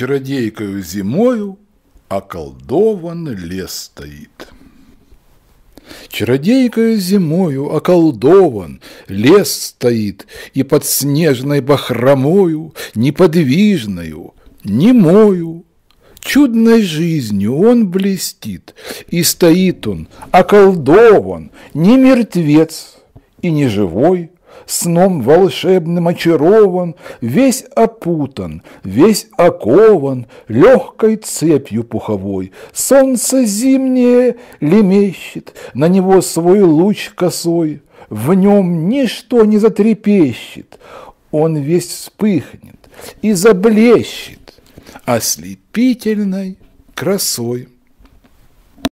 чародейкою зимою околдован а лес стоит. Чародейкою зимою околдован, а лес стоит, И под снежной бахромою, неподвижною, немою, Чудной жизнью он блестит, и стоит он, околдован, а не мертвец и не живой сном волшебным очарован, Весь опутан, весь окован Легкой цепью пуховой. Солнце зимнее лемещет, На него свой луч косой, В нем ничто не затрепещет, Он весь вспыхнет и заблещет Ослепительной красой.